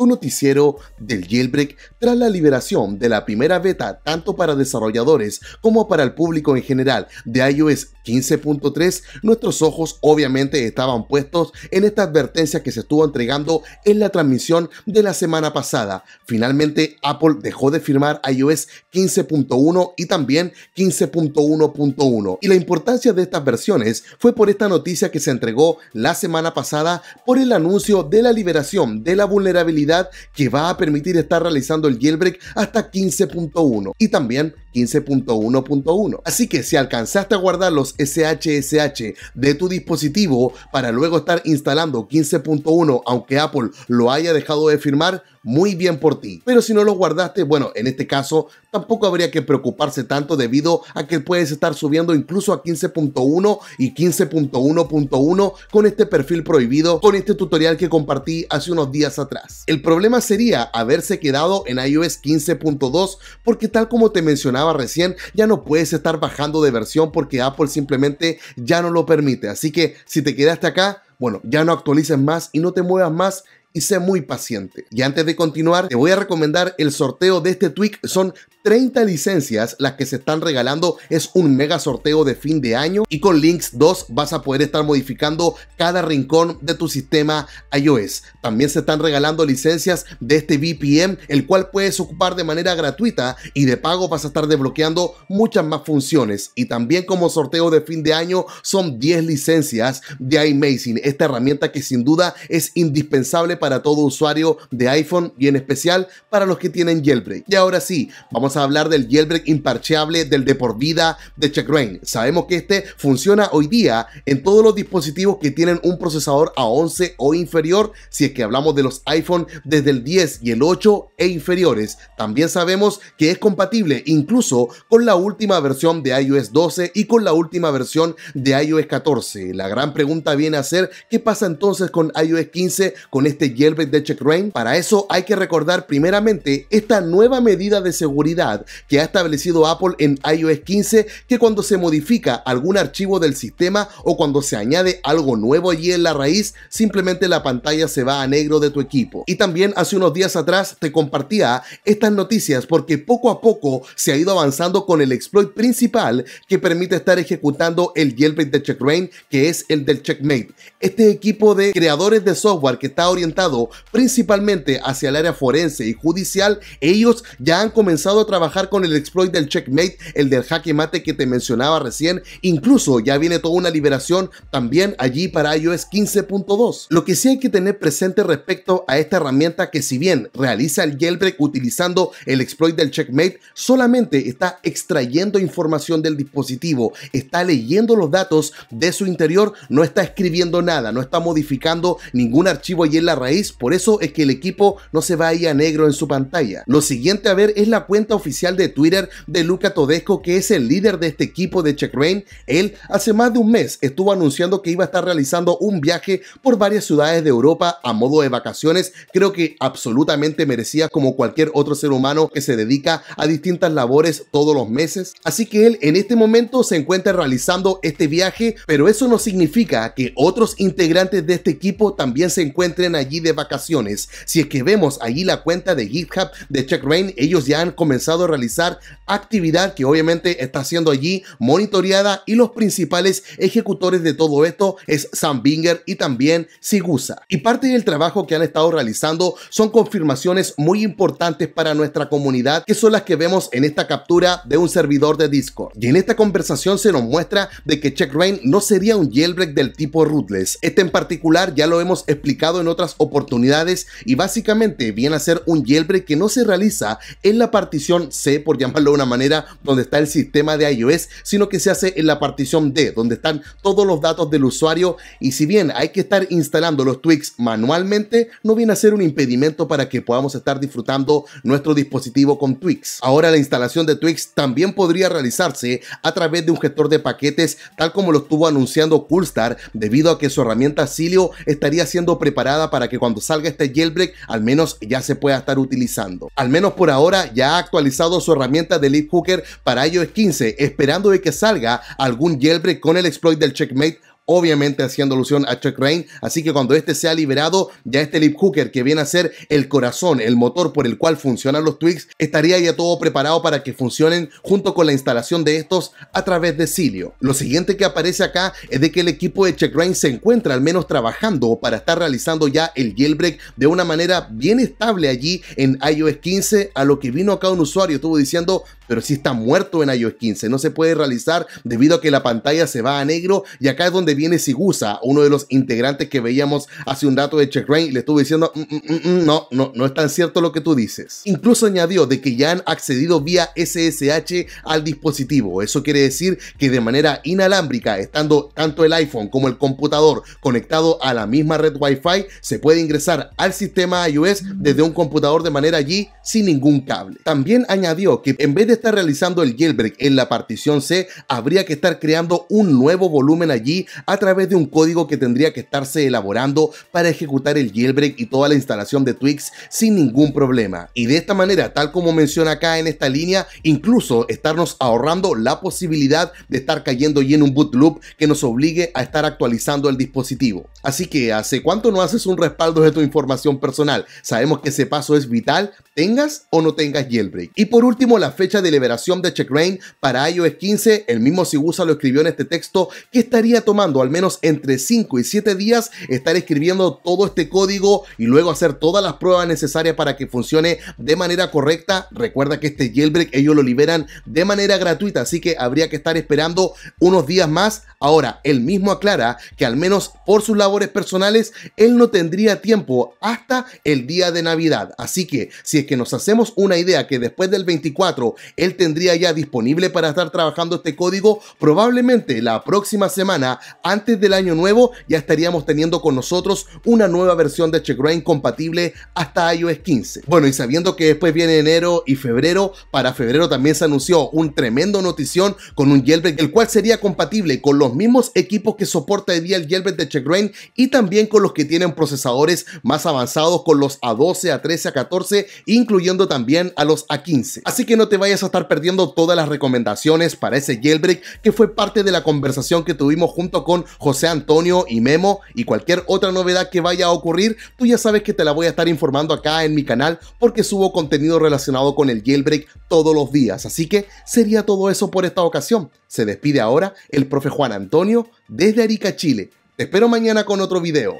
un noticiero del jailbreak tras la liberación de la primera beta tanto para desarrolladores como para el público en general de iOS 15.3, nuestros ojos obviamente estaban puestos en esta advertencia que se estuvo entregando en la transmisión de la semana pasada. Finalmente Apple dejó de firmar iOS 15.1 y también 15.1.1 y la importancia de estas versiones fue por esta noticia que se entregó la semana pasada por el anuncio de la liberación de la vulnerabilidad que va a permitir estar realizando el jailbreak hasta 15.1 y también 15.1.1. Así que si alcanzaste a guardar los SHSH de tu dispositivo para luego estar instalando 15.1 aunque Apple lo haya dejado de firmar, muy bien por ti. Pero si no lo guardaste, bueno, en este caso tampoco habría que preocuparse tanto debido a que puedes estar subiendo incluso a 15.1 y 15.1.1 con este perfil prohibido, con este tutorial que compartí hace unos días atrás. El problema sería haberse quedado en iOS 15.2 porque tal como te mencionaba, recién, ya no puedes estar bajando de versión porque Apple simplemente ya no lo permite. Así que si te quedaste acá, bueno, ya no actualices más y no te muevas más y sé muy paciente. Y antes de continuar, te voy a recomendar el sorteo de este tweak. Son 30 licencias las que se están regalando. Es un mega sorteo de fin de año y con Links 2 vas a poder estar modificando cada rincón de tu sistema iOS. También se están regalando licencias de este VPN, el cual puedes ocupar de manera gratuita y de pago vas a estar desbloqueando muchas más funciones. Y también como sorteo de fin de año son 10 licencias de iMazing, esta herramienta que sin duda es indispensable para todo usuario de iPhone y en especial para los que tienen jailbreak. Y ahora sí, vamos a hablar del jailbreak imparcheable del de por vida de Checkrain. Sabemos que este funciona hoy día en todos los dispositivos que tienen un procesador a 11 o inferior, si es que hablamos de los iPhone desde el 10 y el 8 e inferiores. También sabemos que es compatible incluso con la última versión de iOS 12 y con la última versión de iOS 14. La gran pregunta viene a ser qué pasa entonces con iOS 15 con este jailbreak de Checkrain. Para eso hay que recordar primeramente esta nueva medida de seguridad que ha establecido Apple en iOS 15 que cuando se modifica algún archivo del sistema o cuando se añade algo nuevo allí en la raíz, simplemente la pantalla se va a negro de tu equipo. Y también hace unos días atrás te compartía estas noticias porque poco a poco se ha ido avanzando con el exploit principal que permite estar ejecutando el jailbreak de CheckRain, que es el del Checkmate. Este equipo de creadores de software que está orientado principalmente hacia el área forense y judicial, ellos ya han comenzado a trabajar con el exploit del checkmate, el del jaque mate que te mencionaba recién. Incluso ya viene toda una liberación también allí para iOS 15.2. Lo que sí hay que tener presente respecto a esta herramienta que si bien realiza el jailbreak utilizando el exploit del checkmate, solamente está extrayendo información del dispositivo, está leyendo los datos de su interior, no está escribiendo nada, no está modificando ningún archivo allí en la raíz, por eso es que el equipo no se va ahí a negro en su pantalla. Lo siguiente a ver es la cuenta oficial de Twitter de Luca Todesco, que es el líder de este equipo de Check Rain, él hace más de un mes estuvo anunciando que iba a estar realizando un viaje por varias ciudades de Europa a modo de vacaciones. Creo que absolutamente merecía como cualquier otro ser humano que se dedica a distintas labores todos los meses. Así que él en este momento se encuentra realizando este viaje, pero eso no significa que otros integrantes de este equipo también se encuentren allí de vacaciones. Si es que vemos allí la cuenta de GitHub de Check Rain, ellos ya han comenzado realizar actividad que obviamente está siendo allí monitoreada y los principales ejecutores de todo esto es Sam Binger y también Sigusa. Y parte del trabajo que han estado realizando son confirmaciones muy importantes para nuestra comunidad que son las que vemos en esta captura de un servidor de Discord. Y en esta conversación se nos muestra de que Rain no sería un jailbreak del tipo rootless. Este en particular ya lo hemos explicado en otras oportunidades y básicamente viene a ser un jailbreak que no se realiza en la partición C, por llamarlo de una manera, donde está el sistema de iOS, sino que se hace en la partición D, donde están todos los datos del usuario y si bien hay que estar instalando los tweaks manualmente, no viene a ser un impedimento para que podamos estar disfrutando nuestro dispositivo con Twix. Ahora la instalación de Twix también podría realizarse a través de un gestor de paquetes tal como lo estuvo anunciando Coolstar debido a que su herramienta Silio estaría siendo preparada para que cuando salga este jailbreak al menos ya se pueda estar utilizando. Al menos por ahora ya ha su herramienta de lead hooker para iOS 15, esperando de que salga algún jailbreak con el exploit del checkmate obviamente haciendo alusión a Chuck Rain. Así que cuando este sea liberado, ya este lip hooker que viene a ser el corazón, el motor por el cual funcionan los tweaks, estaría ya todo preparado para que funcionen junto con la instalación de estos a través de Silio. Lo siguiente que aparece acá es de que el equipo de Check Rain se encuentra al menos trabajando para estar realizando ya el jailbreak de una manera bien estable allí en iOS 15, a lo que vino acá un usuario, estuvo diciendo, pero si está muerto en iOS 15, no se puede realizar debido a que la pantalla se va a negro y acá es donde viene Sigusa, uno de los integrantes que veíamos hace un dato de Check Rain, le estuvo diciendo, mm, mm, mm, no, no, no es tan cierto lo que tú dices. Incluso añadió de que ya han accedido vía SSH al dispositivo. Eso quiere decir que de manera inalámbrica, estando tanto el iPhone como el computador conectado a la misma red Wi-Fi, se puede ingresar al sistema iOS desde un computador de manera allí sin ningún cable. También añadió que en vez de estar realizando el jailbreak en la partición C, habría que estar creando un nuevo volumen allí a través de un código que tendría que estarse elaborando para ejecutar el jailbreak y toda la instalación de Twix sin ningún problema. Y de esta manera, tal como menciona acá en esta línea, incluso estarnos ahorrando la posibilidad de estar cayendo y en un boot loop que nos obligue a estar actualizando el dispositivo. Así que, ¿hace cuánto no haces un respaldo de tu información personal? Sabemos que ese paso es vital, tengas o no tengas jailbreak. Y por último, la fecha de liberación de Checkrain para iOS 15. El mismo Sigusa lo escribió en este texto que estaría tomando al menos entre 5 y 7 días estar escribiendo todo este código y luego hacer todas las pruebas necesarias para que funcione de manera correcta. Recuerda que este jailbreak ellos lo liberan de manera gratuita, así que habría que estar esperando unos días más. Ahora, el mismo aclara que al menos por su lado personales, él no tendría tiempo hasta el día de Navidad. Así que si es que nos hacemos una idea que después del 24 él tendría ya disponible para estar trabajando este código, probablemente la próxima semana, antes del año nuevo, ya estaríamos teniendo con nosotros una nueva versión de CheckRain compatible hasta iOS 15. Bueno, y sabiendo que después viene enero y febrero, para febrero también se anunció un tremendo notición con un jailbreak, el cual sería compatible con los mismos equipos que soporta el día el jailbreak de CheckRain, y también con los que tienen procesadores más avanzados con los A12, A13, A14, incluyendo también a los A15. Así que no te vayas a estar perdiendo todas las recomendaciones para ese jailbreak que fue parte de la conversación que tuvimos junto con José Antonio y Memo y cualquier otra novedad que vaya a ocurrir, tú ya sabes que te la voy a estar informando acá en mi canal porque subo contenido relacionado con el jailbreak todos los días. Así que sería todo eso por esta ocasión. Se despide ahora el profe Juan Antonio desde Arica, Chile. Te espero mañana con otro video.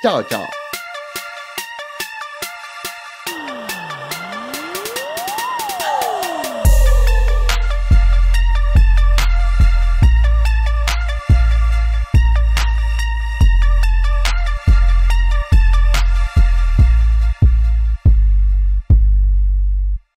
Chao, chao.